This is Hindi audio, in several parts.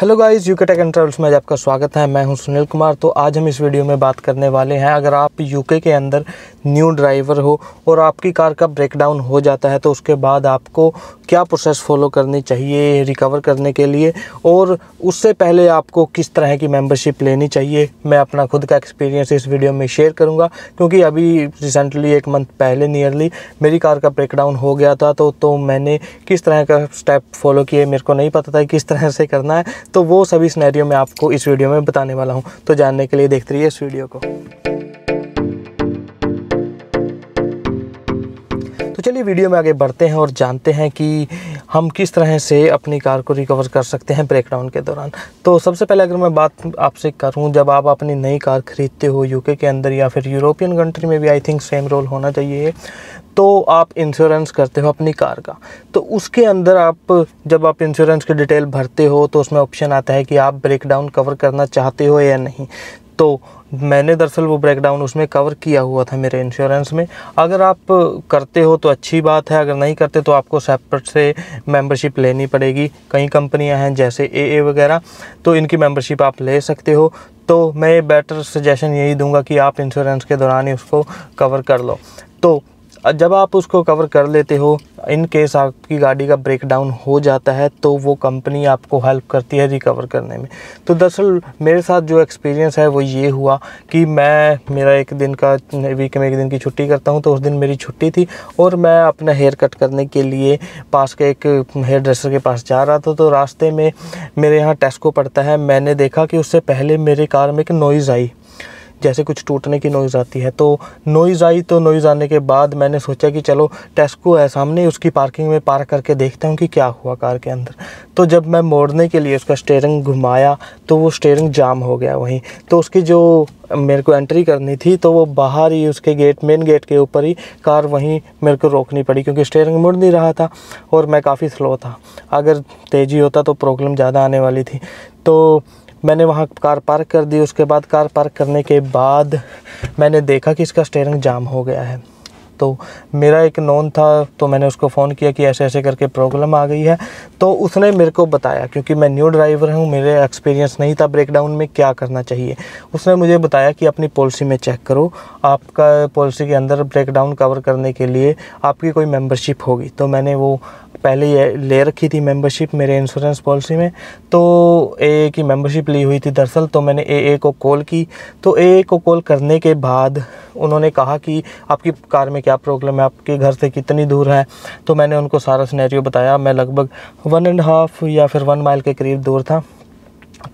hello guys UK tech and travels में आपका स्वागत है मैं हूं सुनील कुमार तो आज हम इस वीडियो में बात करने वाले हैं अगर आप यूके के अंदर न्यू ड्राइवर हो और आपकी कार का ब्रेकडाउन हो जाता है तो उसके बाद आपको क्या प्रोसेस फॉलो करनी चाहिए रिकवर करने के लिए और उससे पहले आपको किस तरह की मेम्बरशिप लेनी चाहिए मैं अपना खुद का एक्सपीरियंस इस वीडियो में शेयर करूँगा क्योंकि अभी रिसेंटली एक मंथ पहले नियरली मेरी कार का ब्रेकडाउन हो गया था तो, तो मैंने किस तरह का स्टेप फॉलो किए मेरे को नहीं पता था किस तरह से करना है तो वो सभी स्नैरियो मैं आपको इस वीडियो में बताने वाला हूँ तो जानने के लिए देखते रहिए इस वीडियो को तो चलिए वीडियो में आगे बढ़ते हैं और जानते हैं कि हम किस तरह से अपनी कार को रिकवर कर सकते हैं ब्रेकडाउन के दौरान तो सबसे पहले अगर मैं बात आपसे करूं जब आप अपनी नई कार ख़रीदते हो यूके के अंदर या फिर यूरोपियन कंट्री में भी आई थिंक सेम रोल होना चाहिए तो आप इंश्योरेंस करते हो अपनी कार का तो उसके अंदर आप जब आप इंश्योरेंस की डिटेल भरते हो तो उसमें ऑप्शन आता है कि आप ब्रेकडाउन कवर करना चाहते हो या नहीं तो मैंने दरअसल वो ब्रेकडाउन उसमें कवर किया हुआ था मेरे इंश्योरेंस में अगर आप करते हो तो अच्छी बात है अगर नहीं करते तो आपको सेपरेट से मेंबरशिप लेनी पड़ेगी कई कंपनियां हैं जैसे ए ए वगैरह तो इनकी मेंबरशिप आप ले सकते हो तो मैं बेटर सजेशन यही दूंगा कि आप इंश्योरेंस के दौरान ही उसको कवर कर लो तो जब आप उसको कवर कर लेते हो इन केस आपकी गाड़ी का ब्रेक डाउन हो जाता है तो वो कंपनी आपको हेल्प करती है रिकवर करने में तो दरअसल मेरे साथ जो एक्सपीरियंस है वो ये हुआ कि मैं मेरा एक दिन का वीक में एक दिन की छुट्टी करता हूँ तो उस दिन मेरी छुट्टी थी और मैं अपना हेयर कट करने के लिए पास के एक हेयर ड्रेसर के पास जा रहा था तो रास्ते में मेरे यहाँ टेस्को पड़ता है मैंने देखा कि उससे पहले मेरे कार में एक नॉइज़ आई जैसे कुछ टूटने की नोइज़ आती है तो नोइज़ आई तो नोइज़ आने के बाद मैंने सोचा कि चलो टेस्को है सामने उसकी पार्किंग में पार्क करके देखता हूँ कि क्या हुआ कार के अंदर तो जब मैं मोड़ने के लिए उसका स्टेयरिंग घुमाया तो वो स्टेयरिंग जाम हो गया वहीं तो उसकी जो मेरे को एंट्री करनी थी तो वो बाहर ही उसके गेट मेन गेट के ऊपर ही कार वहीं मेरे को रोकनी पड़ी क्योंकि स्टेयरिंग मुड़ नहीं रहा था और मैं काफ़ी स्लो था अगर तेज़ी होता तो प्रॉब्लम ज़्यादा आने वाली थी तो मैंने वहाँ कार पार्क कर दी उसके बाद कार पार्क करने के बाद मैंने देखा कि इसका स्टेयरिंग जाम हो गया है तो मेरा एक नॉन था तो मैंने उसको फ़ोन किया कि ऐसे ऐसे करके प्रॉब्लम आ गई है तो उसने मेरे को बताया क्योंकि मैं न्यू ड्राइवर हूँ मेरे एक्सपीरियंस नहीं था ब्रेकडाउन में क्या करना चाहिए उसने मुझे बताया कि अपनी पॉलिसी में चेक करो आपका पॉलिसी के अंदर ब्रेकडाउन कवर करने के लिए आपकी कोई मेम्बरशिप होगी तो मैंने वो पहले ये ले रखी थी मेंबरशिप मेरे इंश्योरेंस पॉलिसी में तो ए की मेंबरशिप ली हुई थी दरअसल तो मैंने ए ए को कॉल की तो ए को कॉल करने के बाद उन्होंने कहा कि आपकी कार में क्या प्रॉब्लम है आपके घर से कितनी दूर है तो मैंने उनको सारा सिनेरियो बताया मैं लगभग वन एंड हाफ या फिर वन माइल के करीब दूर था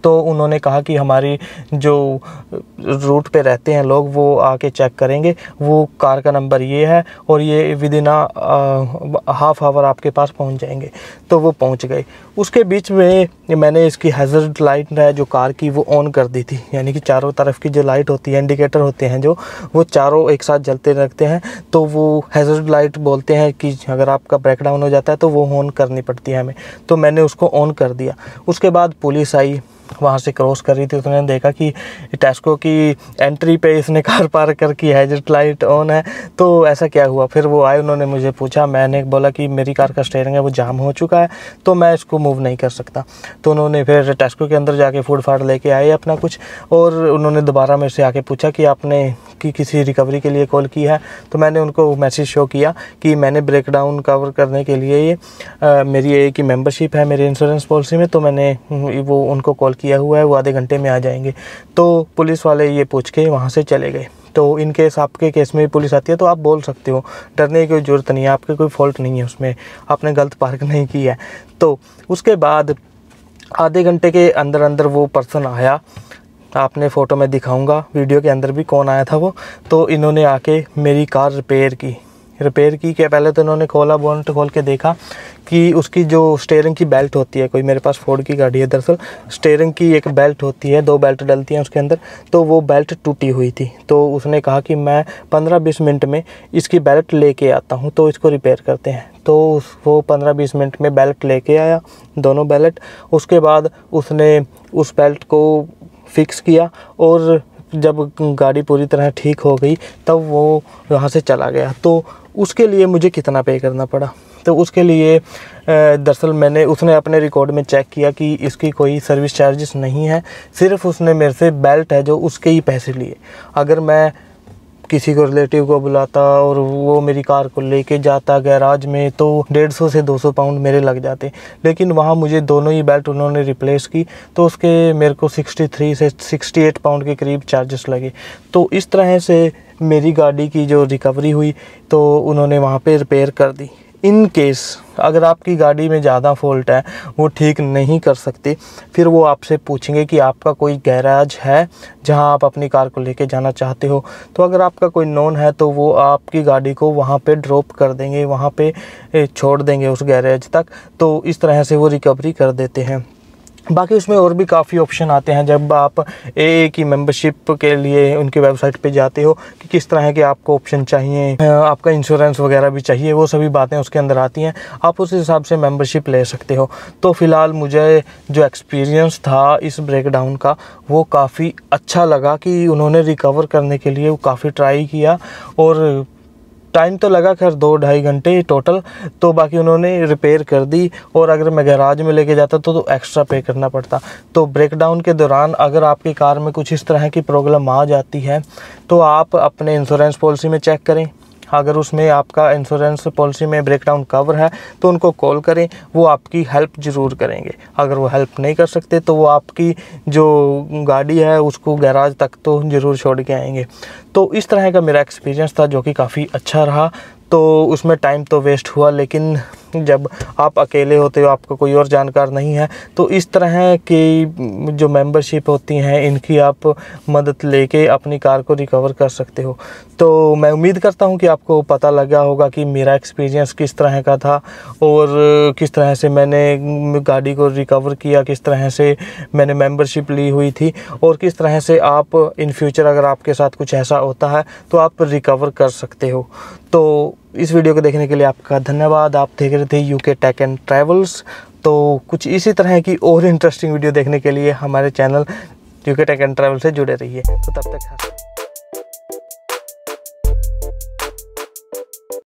तो उन्होंने कहा कि हमारी जो रूट पे रहते हैं लोग वो आके चेक करेंगे वो कार का नंबर ये है और ये विद इन हाफ आवर आपके पास पहुंच जाएंगे तो वो पहुंच गए उसके बीच में ये मैंने इसकी हैजर्ड लाइट है जो कार की वो ऑन कर दी थी यानी कि चारों तरफ की जो लाइट होती है इंडिकेटर होते हैं जो वो चारों एक साथ जलते रखते हैं तो वो हैजर्ड लाइट बोलते हैं कि अगर आपका ब्रेक डाउन हो जाता है तो वो ऑन करनी पड़ती है हमें तो मैंने उसको ऑन कर दिया उसके बाद पुलिस आई वहाँ से क्रॉस कर रही थी उसने देखा कि टेस्को की एंट्री पे इसने कार पार करके हैजर्ट लाइट ऑन है तो ऐसा क्या हुआ फिर वो आए उन्होंने मुझे पूछा मैंने बोला कि मेरी कार का स्टेयरिंग है वो जाम हो चुका है तो मैं इसको मूव नहीं कर सकता तो उन्होंने फिर टेस्को के अंदर जाके फूड फाड़ लेके आए अपना कुछ और उन्होंने दोबारा मेरे से आके पूछा कि आपने कि किसी रिकवरी के लिए कॉल की है तो मैंने उनको मैसेज शो किया कि मैंने ब्रेक डाउन कवर करने के लिए ये मेरी ए की मेम्बरशिप है मेरी इंश्योरेंस पॉलिसी में तो मैंने वो उनको कॉल किया हुआ है वो आधे घंटे में आ जाएंगे तो पुलिस वाले ये पूछ के वहाँ से चले गए तो इन केस आपके केस में भी पुलिस आती है तो आप बोल सकते हो डरने की कोई ज़रूरत नहीं है आपके कोई फॉल्ट नहीं है उसमें आपने गलत पार्क नहीं किया तो उसके बाद आधे घंटे के अंदर अंदर वो पर्सन आया आपने फ़ोटो में दिखाऊंगा वीडियो के अंदर भी कौन आया था वो तो इन्होंने आके मेरी कार रिपेयर की रिपेयर की क्या पहले तो इन्होंने खोला बोनट खोल के देखा कि उसकी जो स्टेयरिंग की बेल्ट होती है कोई मेरे पास फोर्ड की गाड़ी है दरअसल स्टेयरिंग की एक बेल्ट होती है दो बेल्ट डलती हैं उसके अंदर तो वो बेल्ट टूटी हुई थी तो उसने कहा कि मैं पंद्रह बीस मिनट में इसकी बेल्ट लेके आता हूँ तो इसको रिपेयर करते हैं तो वो पंद्रह बीस मिनट में बेल्ट लेके आया दोनों बेल्ट उसके बाद उसने उस बेल्ट को फिक्स किया और जब गाड़ी पूरी तरह ठीक हो गई तब वो वहाँ से चला गया तो उसके लिए मुझे कितना पे करना पड़ा तो उसके लिए दरअसल मैंने उसने अपने रिकॉर्ड में चेक किया कि इसकी कोई सर्विस चार्जेस नहीं है सिर्फ उसने मेरे से बेल्ट है जो उसके ही पैसे लिए अगर मैं किसी को रिलेटिव को बुलाता और वो मेरी कार को लेके जाता गैराज में तो डेढ़ सौ से दो सौ पाउंड मेरे लग जाते लेकिन वहाँ मुझे दोनों ही बेल्ट उन्होंने रिप्लेस की तो उसके मेरे को सिक्सटी थ्री से सिक्सटी एट पाउंड के करीब चार्जेस लगे तो इस तरह से मेरी गाड़ी की जो रिकवरी हुई तो उन्होंने वहाँ पर रिपेयर कर दी इन केस अगर आपकी गाड़ी में ज़्यादा फॉल्ट है वो ठीक नहीं कर सकती फिर वो आपसे पूछेंगे कि आपका कोई गैराज है जहां आप अपनी कार को लेके जाना चाहते हो तो अगर आपका कोई नॉन है तो वो आपकी गाड़ी को वहां पे ड्रॉप कर देंगे वहां पे छोड़ देंगे उस गैराज तक तो इस तरह से वो रिकवरी कर देते हैं बाकी उसमें और भी काफ़ी ऑप्शन आते हैं जब आप ए की मेंबरशिप के लिए उनकी वेबसाइट पे जाते हो कि किस तरह के आपको ऑप्शन चाहिए आपका इंश्योरेंस वगैरह भी चाहिए वो सभी बातें उसके अंदर आती हैं आप उस हिसाब से मेंबरशिप ले सकते हो तो फ़िलहाल मुझे जो एक्सपीरियंस था इस ब्रेकडाउन का वो काफ़ी अच्छा लगा कि उन्होंने रिकवर करने के लिए वो काफ़ी ट्राई किया और टाइम तो लगा खैर दो ढाई घंटे टोटल तो बाकी उन्होंने रिपेयर कर दी और अगर मैं गैराज में लेके जाता तो, तो एक्स्ट्रा पे करना पड़ता तो ब्रेकडाउन के दौरान अगर आपकी कार में कुछ इस तरह की प्रॉब्लम आ जाती है तो आप अपने इंश्योरेंस पॉलिसी में चेक करें अगर उसमें आपका इंश्योरेंस पॉलिसी में ब्रेकडाउन कवर है तो उनको कॉल करें वो आपकी हेल्प ज़रूर करेंगे अगर वो हेल्प नहीं कर सकते तो वो आपकी जो गाड़ी है उसको गैराज तक तो ज़रूर छोड़ के आएंगे तो इस तरह का मेरा एक्सपीरियंस था जो कि काफ़ी अच्छा रहा तो उसमें टाइम तो वेस्ट हुआ लेकिन जब आप अकेले होते हो आपको कोई और जानकार नहीं है तो इस तरह की जो मेंबरशिप होती हैं इनकी आप मदद लेके अपनी कार को रिकवर कर सकते हो तो मैं उम्मीद करता हूं कि आपको पता लगा होगा कि मेरा एक्सपीरियंस किस तरह का था और किस तरह से मैंने गाड़ी को रिकवर किया किस तरह से मैंने मेंबरशिप ली हुई थी और किस तरह से आप इन फ्यूचर अगर आपके साथ कुछ ऐसा होता है तो आप रिकवर कर सकते हो तो इस वीडियो को देखने के लिए आपका धन्यवाद आप देख रहे थे यूके टेक एंड ट्रैवल्स तो कुछ इसी तरह की और इंटरेस्टिंग वीडियो देखने के लिए हमारे channel UK tech and travel से जुड़े रहिए तो तब तक हाँ